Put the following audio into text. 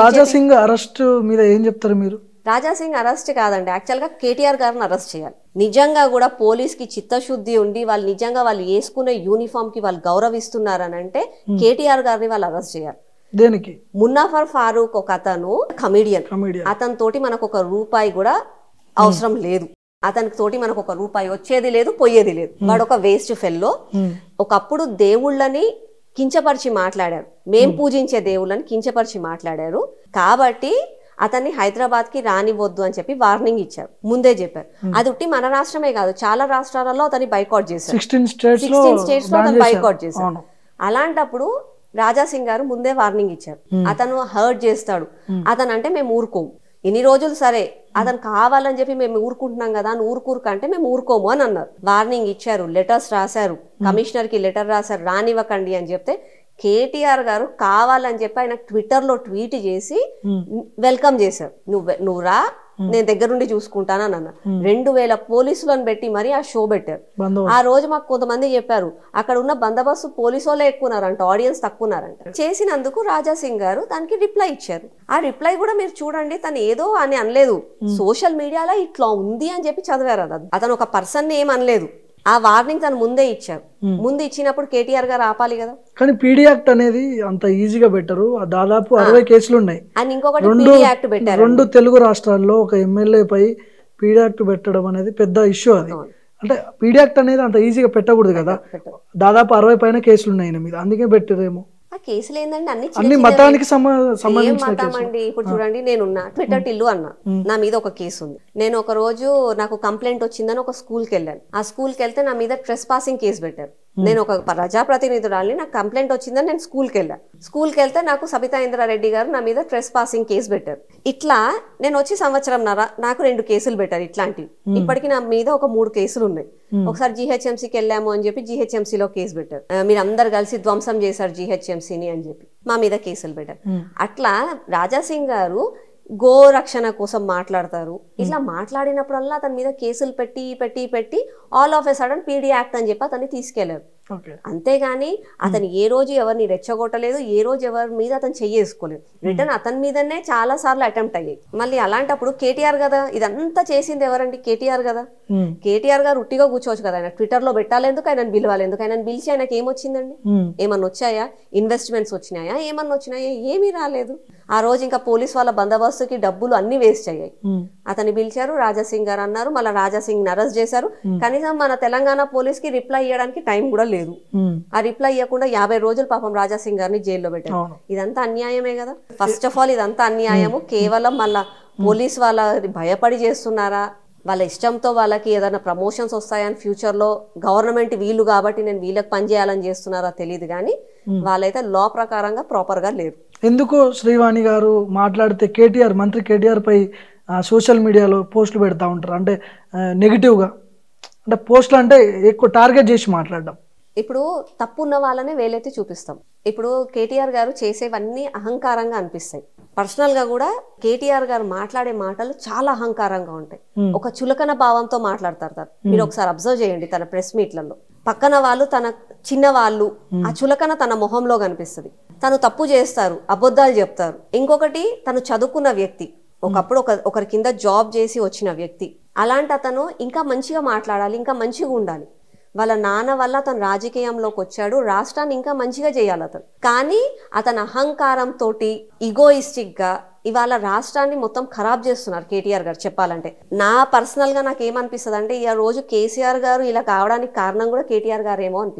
Raja Singh arrest మీద ఏం చెప్తారు మీరు రాజాసింగ్ అరెస్ట్ కాదండి యాక్చువల్ గా కేటీఆర్ గారిని అరెస్ట్ చేయాలి నిజంగా కూడా పోలీస్ కి చిత్తశుద్ధి ఉండి వాళ్ళు నిజంగా వాళ్ళు వేసుకునే కి వాళ్ళు గౌరవిస్తున్నారని అంటే కేటీఆర్ గారిని వాళ్ళు అరెస్ట్ చేయాలి దేనికి మున్నాఫర్ ఫారూక్ ఒక అతను కమెడియన్ అతని తోటి మనకు ఒక రూపాయి కూడా అవసరం లేదు అతనికి తోటి మనకు ఒక రూపాయి వచ్చేది లేదు పోయేది లేదు వాడు ఒక వేస్ట్ ఫెల్లో ఒకప్పుడు దేవుళ్ళని కించపరిచి మాట్లాడారు మేం పూజించే దేవుళ్ళని కించపరిచి మాట్లాడారు కాబట్టి అతన్ని హైదరాబాద్ కి రానివ్వద్దు అని చెప్పి వార్నింగ్ ఇచ్చారు ముందే చెప్పారు అది ఉట్టి మన రాష్ట్రమే కాదు చాలా రాష్ట్రాలలో అతన్ని బైకాట్ చేశారు సిక్స్టీన్ లో బైకాట్ చేశారు అలాంటప్పుడు రాజాసింగ్ గారు ముందే వార్నింగ్ ఇచ్చారు అతను హర్ట్ చేస్తాడు అతను అంటే మేము ఊరుకోము ఇన్ని రోజులు సరే అతను కావాలని చెప్పి మేము ఊరుకుంటున్నాం కదా అని ఊరుకూరుకు అంటే మేము ఊరుకోము అని అన్నారు వార్నింగ్ ఇచ్చారు లెటర్స్ రాశారు కమిషనర్ కి లెటర్ రాశారు రానివ్వకండి అని చెప్తే కేటీఆర్ గారు కావాలని చెప్పి ఆయన ట్విట్టర్లో ట్వీట్ చేసి వెల్కమ్ చేశారు నువ్వు నువ్వు రా నేను దగ్గరుండి చూసుకుంటానని అన్న రెండు వేల పోలీసులను పెట్టి మరి ఆ షో పెట్టారు ఆ రోజు మాకు కొంతమంది చెప్పారు అక్కడ ఉన్న బందోబస్తు వాళ్ళే ఎక్కువన్నారంట ఆడియన్స్ తక్కువన్నారంట చేసినందుకు రాజా సింగ్ గారు దానికి రిప్లై ఇచ్చారు ఆ రిప్లై కూడా మీరు చూడండి తను ఏదో అని అనలేదు సోషల్ మీడియాలో ఇట్లా ఉంది అని చెప్పి చదివారు అతను ఒక పర్సన్ ఏం అనలేదు ఆ వార్నింగ్ తను ముందే ఇచ్చారు ముందు ఇచ్చినప్పుడు కేటీఆర్ గారు ఆపాలి కదా కానీ పీడీ యాక్ట్ అనేది అంత ఈజీగా పెట్టరు దాదాపు అరవై కేసులు ఉన్నాయి అండ్ ఇంకొకటి పీడీ యాక్ట్ పెట్టారు రెండు తెలుగు రాష్ట్రాల్లో ఒక పై పీడీ యాక్ట్ పెట్టడం అనేది పెద్ద ఇష్యూ అది అంటే పీడీ యాక్ట్ అనేది అంత ఈజీగా పెట్టకూడదు కదా దాదాపు అరవై పైన కేసులు ఉన్నాయి మీద అందుకే పెట్టారేమో కేసులు ఏందండి అన్ని అన్ని మతానికి మతం అండి ఇప్పుడు చూడండి నేను ట్విట్టర్ టిల్లు అన్నా నా మీద ఒక కేసు ఉంది నేను ఒక రోజు నాకు కంప్లైంట్ వచ్చిందని ఒక స్కూల్కి వెళ్ళాను ఆ స్కూల్కి వెళ్తే నా మీద ట్రెస్ పాసింగ్ కేసు పెట్టారు నేను ఒక ప్రజాప్రతినిధురాలని నాకు కంప్లైంట్ వచ్చిందని నేను స్కూల్కి వెళ్ళా స్కూల్కి వెళ్తే నాకు సబితా ఇంద్రారెడ్డి గారు నా మీద ట్రెస్ పాసింగ్ కేసు పెట్టారు ఇట్లా నేను వచ్చి సంవత్సరం నాకు రెండు కేసులు పెట్టారు ఇట్లాంటివి ఇప్పటికి నా మీద ఒక మూడు కేసులు ఉన్నాయి ఒకసారి జిహెచ్ఎంసీకి వెళ్ళాము అని చెప్పి జిహెచ్ఎంసీలో కేసు పెట్టారు మీరు అందరు కలిసి ధ్వంసం చేశారు జిహెచ్ఎంసీని అని చెప్పి మా మీద కేసులు పెట్టారు అట్లా రాజాసింగ్ గారు గో రక్షణ కోసం మాట్లాడతారు ఇట్లా మాట్లాడినప్పుడల్లా అతని మీద కేసులు పెట్టి పెట్టి పెట్టి all of a sudden PD act అని చెప్పి అతన్ని తీసుకెళ్లారు అంతేగాని అతను ఏ రోజు ఎవరిని రెచ్చగొట్టలేదు ఏ రోజు ఎవరి మీద అతను చెయ్యేసుకోలేదు రిటర్న్ అతని మీదనే చాలా సార్లు అటెంప్ట్ అయ్యాయి మళ్ళీ అలాంటప్పుడు కేటీఆర్ కదా ఇదంతా చేసింది ఎవరండి కేటీఆర్ కదా కేటీఆర్ గారు ఉట్టిగా కూర్చోవచ్చు కదా ఆయన ట్విట్టర్ లో పెట్టాలెందుకు ఆయన పిలవాలి ఎందుకు ఆయన పిలిచి ఆయనకి ఏమొచ్చిందండి ఏమన్నా వచ్చాయా ఇన్వెస్ట్మెంట్స్ వచ్చినాయా ఏమన్నా వచ్చినాయా ఏమీ రాలేదు ఆ రోజు ఇంకా పోలీస్ వాళ్ళ బందోబస్తుకి డబ్బులు అన్ని వేస్ట్ అయ్యాయి అతని పిలిచారు రాజాసింగ్ గారు అన్నారు మళ్ళీ రాజాసింగ్ అరెస్ట్ చేశారు కనీసం మన తెలంగాణ పోలీస్ కి రిప్లై ఇవ్వడానికి టైం కూడా లేదు ఆ రిప్లై ఇవ్వకుండా యాభై రోజులు పాపం రాజాసింగ్ గారిని జైల్లో పెట్టారు ఇదంతా అన్యాయమే కదా ఫస్ట్ ఆఫ్ ఆల్ ఇదంతా అన్యాయము కేవలం మళ్ళా పోలీస్ వాళ్ళ భయపడి చేస్తున్నారా వాళ్ళ ఇష్టంతో వాళ్ళకి ఏదైనా ప్రమోషన్స్ వస్తాయని ఫ్యూచర్ లో గవర్నమెంట్ వీళ్ళు కాబట్టి నేను వీళ్ళకి పనిచేయాలని చేస్తున్నారా తెలియదు కానీ వాళ్ళైతే లా ప్రకారంగా ప్రాపర్ గా లేరు ఎందుకు శ్రీవాణి గారు మాట్లాడితే కేటీఆర్ మంత్రి కేటీఆర్ పై సోషల్ మీడియాలో పోస్టులు పెడతా ఉంటారు అంటే నెగిటివ్గా అంటే పోస్టులు అంటే ఎక్కువ టార్గెట్ చేసి మాట్లాడడం ఇప్పుడు తప్పు ఉన్న వాళ్ళనే వేలైతే చూపిస్తాం ఇప్పుడు కేటీఆర్ గారు చేసేవన్నీ అహంకారంగా అనిపిస్తాయి పర్సనల్ గా కూడా కేటీఆర్ గారు మాట్లాడే మాటలు చాలా అహంకారంగా ఉంటాయి ఒక చులకన భావంతో మాట్లాడతారు తను మీరు ఒకసారి అబ్జర్వ్ చేయండి తన ప్రెస్ మీట్లలో పక్కన వాళ్ళు తన చిన్న వాళ్ళు ఆ చులకన తన మొహంలో కనిపిస్తుంది తను తప్పు చేస్తారు అబద్ధాలు చెప్తారు ఇంకొకటి తను చదువుకున్న వ్యక్తి ఒకప్పుడు ఒక ఒకరి కింద జాబ్ చేసి వచ్చిన వ్యక్తి అలాంటి అతను ఇంకా మంచిగా మాట్లాడాలి ఇంకా మంచిగా ఉండాలి వాళ్ళ నాన్న వల్ల అతను రాజకీయంలోకి వచ్చాడు రాష్ట్రాన్ని ఇంకా మంచిగా చేయాలి అతను కానీ అతని అహంకారంతో ఈగోయిస్టిక్గా ఇవాళ రాష్ట్రాన్ని మొత్తం ఖరాబ్ చేస్తున్నారు కేటీఆర్ గారు చెప్పాలంటే నా పర్సనల్గా నాకు ఏమనిపిస్తుంది అంటే ఈ రోజు కేసీఆర్ గారు ఇలా కావడానికి కారణం కూడా కేటీఆర్ గారేమో అనిపిస్తుంది